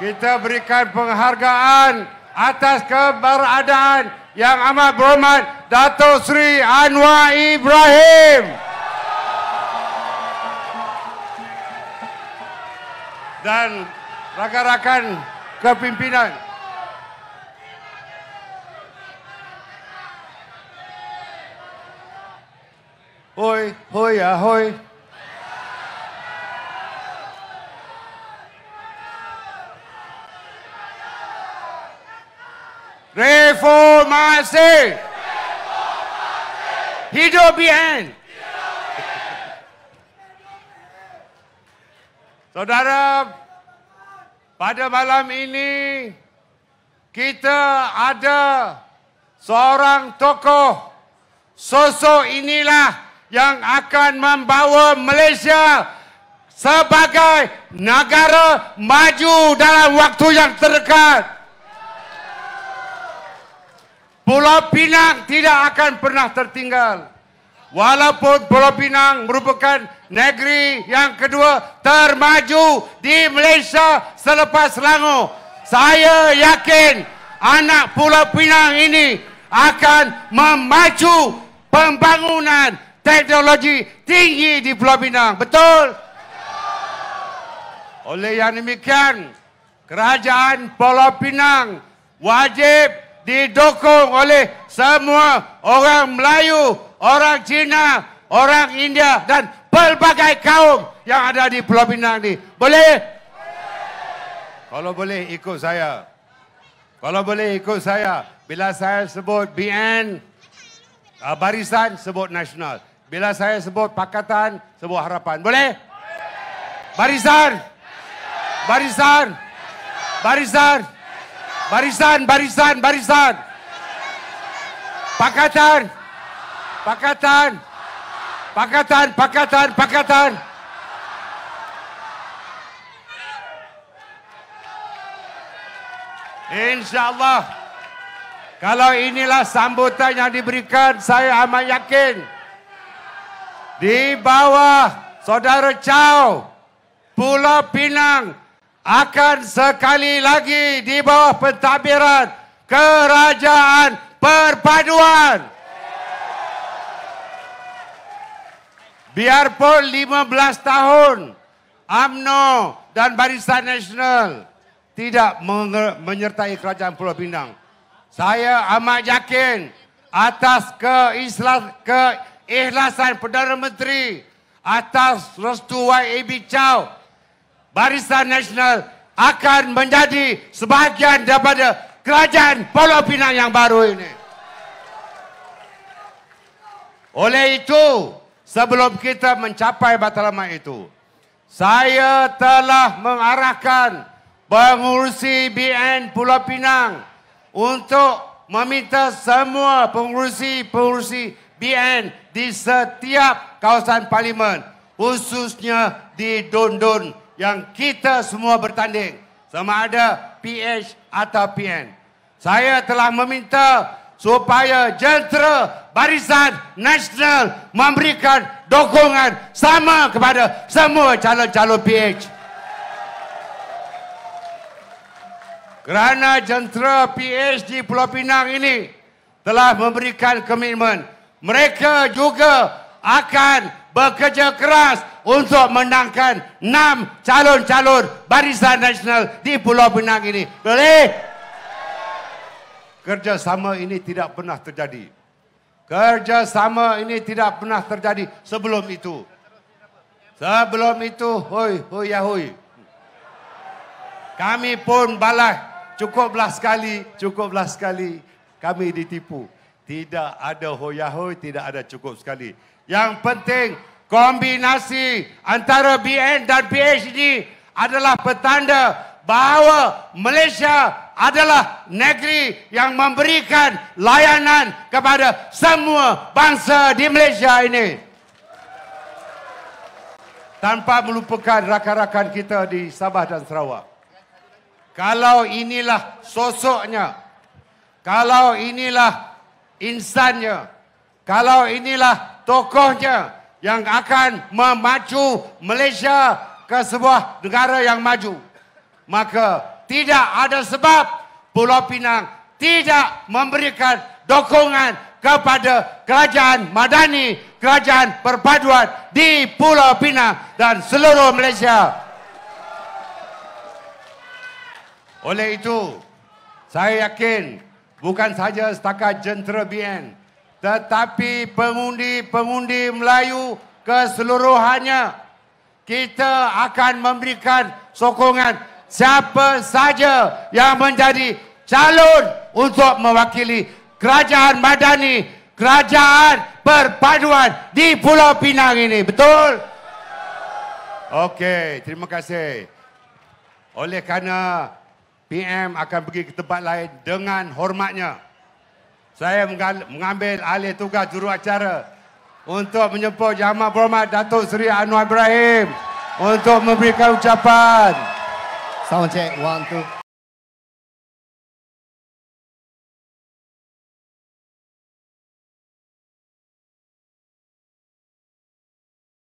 kita berikan penghargaan atas keberadaan yang amat berhormat Dato' Sri Anwar Ibrahim. Dan rakan-rakan kepimpinan Hoi, hoi ya, hoi. Reformasi. Hidup BN. Saudara, pada malam ini kita ada seorang tokoh. Sosok inilah yang akan membawa Malaysia sebagai negara maju dalam waktu yang terdekat. Pulau Pinang tidak akan pernah tertinggal. Walaupun Pulau Pinang merupakan negeri yang kedua termaju di Malaysia selepas Selangor. Saya yakin anak Pulau Pinang ini akan memacu pembangunan teknologi tinggi di Pulau Pinang. Betul? Oleh yang demikian, kerajaan Pulau Pinang wajib didukung oleh semua orang Melayu, orang Cina, orang India dan pelbagai kaum yang ada di Pulau Pinang ni. Boleh? Kalau boleh ikut saya. Kalau boleh ikut saya. Bila saya sebut BN, ah, barisan sebut nasional. Bila saya sebut pakatan, sebut harapan. Boleh? Barisan! Barisan! Barisan! barisan. Barisan, barisan, barisan. Pakatan. Pakatan. Pakatan, pakatan, pakatan. InsyaAllah. Kalau inilah sambutan yang diberikan, saya amat yakin. Di bawah saudara Chow, Pulau Pinang, akan sekali lagi di bawah pentadbiran kerajaan perpaduan. Biarpun 15 tahun AMNO dan Barisan Nasional tidak menyertai kerajaan Pulau Pinang. Saya amat yakin atas keislas, keikhlasan Perdana Menteri atas restu YAB Chow Barisan Nasional akan menjadi sebahagian daripada kerajaan Pulau Pinang yang baru ini. Oleh itu, sebelum kita mencapai batalamat itu, saya telah mengarahkan pengurusi BN Pulau Pinang untuk meminta semua pengurusi-pengurusi BN di setiap kawasan parlimen, khususnya di Dondon, -Dun, yang kita semua bertanding sama ada PH atau PN. Saya telah meminta supaya jentera Barisan Nasional memberikan dokongan sama kepada semua calon-calon PH. Kerana jentera PH di Pulau Pinang ini telah memberikan komitmen, mereka juga akan bekerja keras untuk menangkan enam calon-calon Barisan Nasional di Pulau Pinang ini. Boleh? Kerjasama ini tidak pernah terjadi. Kerjasama ini tidak pernah terjadi sebelum itu. Sebelum itu, hoi, hoi, ya hoi. Kami pun balas cukuplah sekali, cukuplah sekali kami ditipu. Tidak ada hoyahoy, tidak ada cukup sekali. Yang penting kombinasi antara BN dan PhD adalah petanda bahawa Malaysia adalah negeri yang memberikan layanan kepada semua bangsa di Malaysia ini. Tanpa melupakan rakan-rakan kita di Sabah dan Sarawak. Kalau inilah sosoknya, kalau inilah insannya. Kalau inilah tokohnya yang akan memacu Malaysia ke sebuah negara yang maju. Maka tidak ada sebab Pulau Pinang tidak memberikan dokongan kepada kerajaan madani, kerajaan perpaduan di Pulau Pinang dan seluruh Malaysia. Oleh itu, saya yakin bukan saja setakat jentera BN tetapi pengundi-pengundi Melayu keseluruhannya kita akan memberikan sokongan siapa saja yang menjadi calon untuk mewakili kerajaan madani kerajaan perpaduan di Pulau Pinang ini betul Okey terima kasih oleh kerana PM akan pergi ke tempat lain dengan hormatnya. Saya mengambil alih tugas juru acara untuk menyempur jamaah berhormat Datuk Seri Anwar Ibrahim untuk memberikan ucapan. Sound check, one, two.